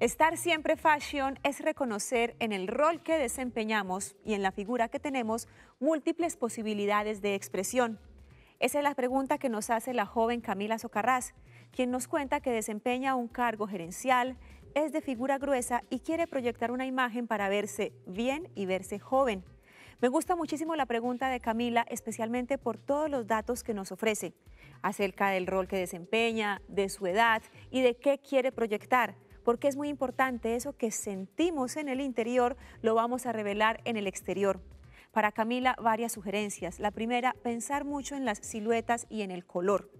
Estar siempre fashion es reconocer en el rol que desempeñamos y en la figura que tenemos múltiples posibilidades de expresión. Esa es la pregunta que nos hace la joven Camila Socarrás, quien nos cuenta que desempeña un cargo gerencial, es de figura gruesa y quiere proyectar una imagen para verse bien y verse joven. Me gusta muchísimo la pregunta de Camila, especialmente por todos los datos que nos ofrece, acerca del rol que desempeña, de su edad y de qué quiere proyectar porque es muy importante eso que sentimos en el interior, lo vamos a revelar en el exterior. Para Camila, varias sugerencias. La primera, pensar mucho en las siluetas y en el color.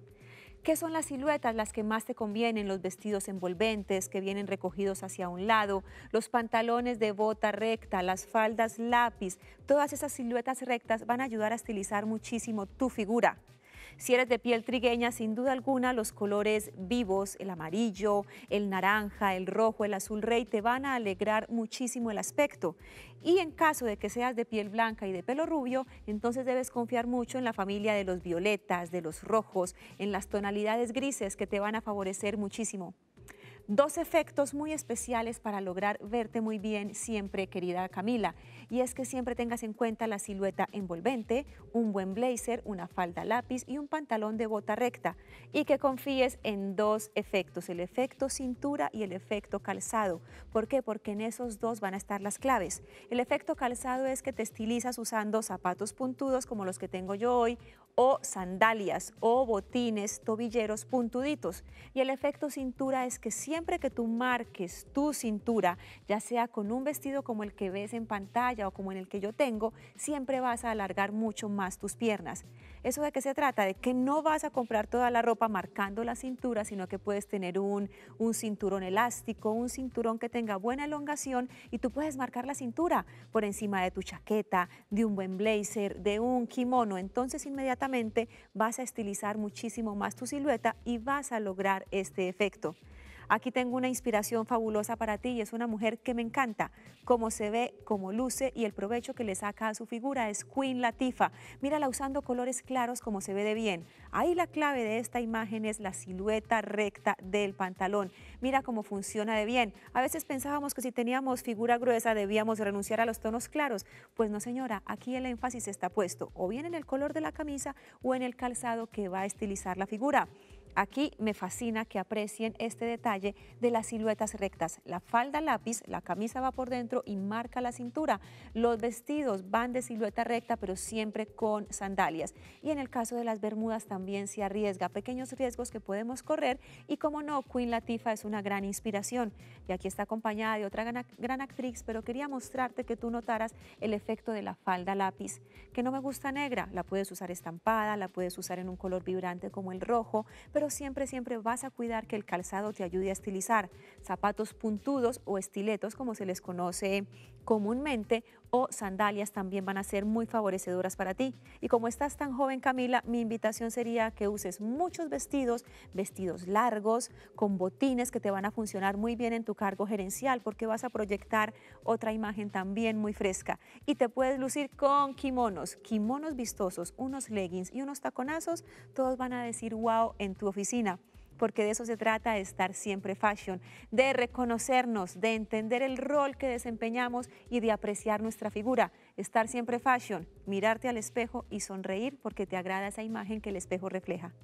¿Qué son las siluetas las que más te convienen? Los vestidos envolventes que vienen recogidos hacia un lado, los pantalones de bota recta, las faldas lápiz. Todas esas siluetas rectas van a ayudar a estilizar muchísimo tu figura. Si eres de piel trigueña, sin duda alguna, los colores vivos, el amarillo, el naranja, el rojo, el azul rey, te van a alegrar muchísimo el aspecto. Y en caso de que seas de piel blanca y de pelo rubio, entonces debes confiar mucho en la familia de los violetas, de los rojos, en las tonalidades grises que te van a favorecer muchísimo. Dos efectos muy especiales para lograr verte muy bien siempre, querida Camila. Y es que siempre tengas en cuenta la silueta envolvente, un buen blazer, una falda lápiz y un pantalón de bota recta. Y que confíes en dos efectos, el efecto cintura y el efecto calzado. ¿Por qué? Porque en esos dos van a estar las claves. El efecto calzado es que te estilizas usando zapatos puntudos como los que tengo yo hoy o sandalias o botines tobilleros puntuditos. Y el efecto cintura es que siempre que tú marques tu cintura, ya sea con un vestido como el que ves en pantalla o como en el que yo tengo, siempre vas a alargar mucho más tus piernas. ¿Eso de qué se trata? De que no vas a comprar toda la ropa marcando la cintura, sino que puedes tener un, un cinturón elástico, un cinturón que tenga buena elongación y tú puedes marcar la cintura por encima de tu chaqueta, de un buen blazer, de un kimono. Entonces inmediatamente vas a estilizar muchísimo más tu silueta y vas a lograr este efecto. Aquí tengo una inspiración fabulosa para ti y es una mujer que me encanta, cómo se ve, cómo luce y el provecho que le saca a su figura es Queen Latifa. Mírala usando colores claros como se ve de bien. Ahí la clave de esta imagen es la silueta recta del pantalón. Mira cómo funciona de bien. A veces pensábamos que si teníamos figura gruesa debíamos renunciar a los tonos claros. Pues no señora, aquí el énfasis está puesto o bien en el color de la camisa o en el calzado que va a estilizar la figura. Aquí me fascina que aprecien este detalle de las siluetas rectas. La falda lápiz, la camisa va por dentro y marca la cintura. Los vestidos van de silueta recta pero siempre con sandalias. Y en el caso de las bermudas también se arriesga. Pequeños riesgos que podemos correr y como no, Queen Latifa es una gran inspiración. Y aquí está acompañada de otra gran, actriz, pero quería mostrarte que tú notaras el efecto de la falda lápiz. Que no me gusta negra, la puedes usar estampada, la puedes usar en un color vibrante como el rojo, pero siempre, siempre vas a cuidar que el calzado te ayude a estilizar. Zapatos puntudos o estiletos, como se les conoce comúnmente, o sandalias también van a ser muy favorecedoras para ti. Y como estás tan joven, Camila, mi invitación sería que uses muchos vestidos, vestidos largos, con botines que te van a funcionar muy bien en tu cargo gerencial porque vas a proyectar otra imagen también muy fresca. Y te puedes lucir con kimonos, kimonos vistosos, unos leggings y unos taconazos, todos van a decir wow en tu oficina porque de eso se trata, estar siempre fashion, de reconocernos, de entender el rol que desempeñamos y de apreciar nuestra figura. Estar siempre fashion, mirarte al espejo y sonreír porque te agrada esa imagen que el espejo refleja.